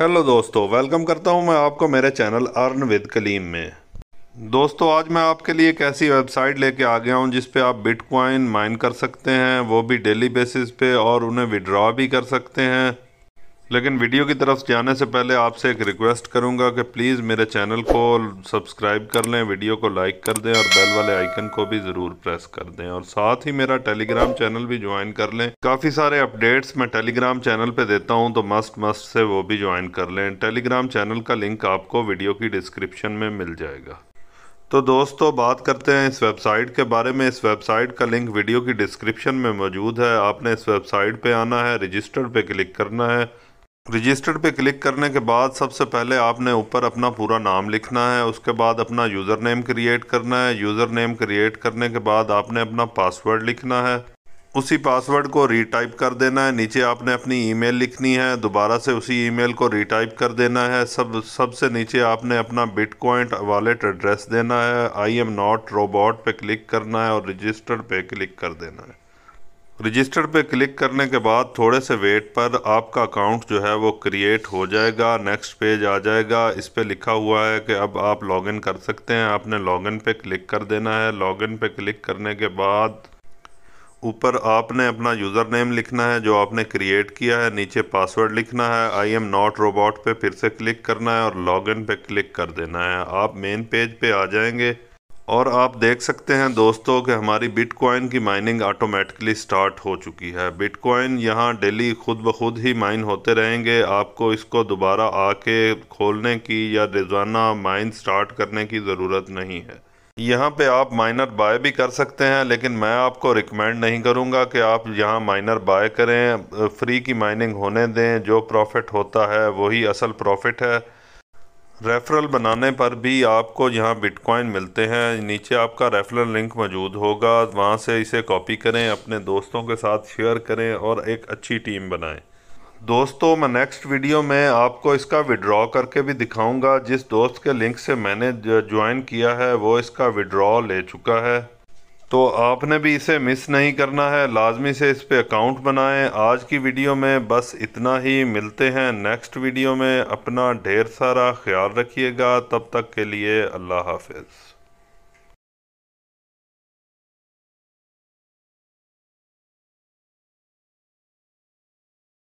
hello दोस्तों welcome करता हूं मैं आपको मेरे चैनल अर्न विद कलीम में दोस्तों आज मैं आपके लिए एक ऐसी वेबसाइट लेके आ गया हूं जिस पे आप बिटकॉइन माइन कर सकते हैं वो भी डेली बेसिस पे और उन्हें विड्रॉ भी कर सकते हैं लेकिन वीडियो की तरफ जाने से पहले आपसे एक रिक्वेस्ट करूंगा कि प्लीज़ मेरे चैनल को सब्सक्राइब कर लें वीडियो को लाइक कर दें और बेल वाले आइकन को भी ज़रूर प्रेस कर दें और साथ ही मेरा टेलीग्राम चैनल भी ज्वाइन कर लें काफ़ी सारे अपडेट्स मैं टेलीग्राम चैनल पे देता हूं तो मस्ट मस्ट से वो भी ज्वाइन कर लें टेलीग्राम चैनल का लिंक आपको वीडियो की डिस्क्रिप्शन में मिल जाएगा तो दोस्तों बात करते हैं इस वेबसाइट के बारे में इस वेबसाइट का लिंक वीडियो की डिस्क्रिप्शन में मौजूद है आपने इस वेबसाइट पर आना है रजिस्टर पर क्लिक करना है रजिस्टर्ड पे क्लिक करने के बाद सबसे पहले आपने ऊपर अपना पूरा नाम लिखना है उसके बाद अपना यूज़र नेम क्रिएट करना है यूज़र नेम क्रिएट करने के बाद आपने अपना पासवर्ड लिखना है उसी पासवर्ड को रीटाइप कर देना है नीचे आपने अपनी ईमेल लिखनी है दोबारा से उसी ईमेल को रीटाइप कर देना है सब सबसे नीचे आपने अपना बिटकॉइन वॉलेट एड्रेस देना है आई एम नॉट रोबोट पे क्लिक करना है और रजिस्टर्ड पे क्लिक कर देना है रजिस्टर पे क्लिक करने के बाद थोड़े से वेट पर आपका अकाउंट जो है वो क्रिएट हो जाएगा नेक्स्ट पेज आ जाएगा इस पर लिखा हुआ है कि अब आप लॉगिन कर सकते हैं आपने लॉगिन पे क्लिक कर देना है लॉगिन पे क्लिक करने के बाद ऊपर आपने अपना यूज़र नेम लिखना है जो आपने क्रिएट किया है नीचे पासवर्ड लिखना है आई एम नॉट रोबोट पे फिर से क्लिक करना है और लॉगिन पे क्लिक कर देना है आप मेन पेज पे आ जाएंगे और आप देख सकते हैं दोस्तों कि हमारी बिटकॉइन की माइनिंग ऑटोमेटिकली स्टार्ट हो चुकी है बिटकॉइन यहाँ डेली खुद ब खुद ही माइन होते रहेंगे आपको इसको दोबारा आके खोलने की या रोज़ाना माइन स्टार्ट करने की ज़रूरत नहीं है यहाँ पे आप माइनर बाय भी कर सकते हैं लेकिन मैं आपको रिकमेंड नहीं करूँगा कि आप यहाँ माइनर बाय करें फ्री की माइनिंग होने दें जो प्रॉफिट होता है वही असल प्रॉफिट है रेफरल बनाने पर भी आपको यहाँ बिटकॉइन मिलते हैं नीचे आपका रेफरल लिंक मौजूद होगा वहाँ से इसे कॉपी करें अपने दोस्तों के साथ शेयर करें और एक अच्छी टीम बनाएं दोस्तों मैं नेक्स्ट वीडियो में आपको इसका विड्रॉ करके भी दिखाऊंगा जिस दोस्त के लिंक से मैंने ज्वाइन किया है वो इसका विड्रॉ ले चुका है तो आपने भी इसे मिस नहीं करना है लाजमी से इस पर अकाउंट बनाएं आज की वीडियो में बस इतना ही मिलते हैं नेक्स्ट वीडियो में अपना ढेर सारा ख्याल रखिएगा तब तक के लिए अल्लाह हाफिज़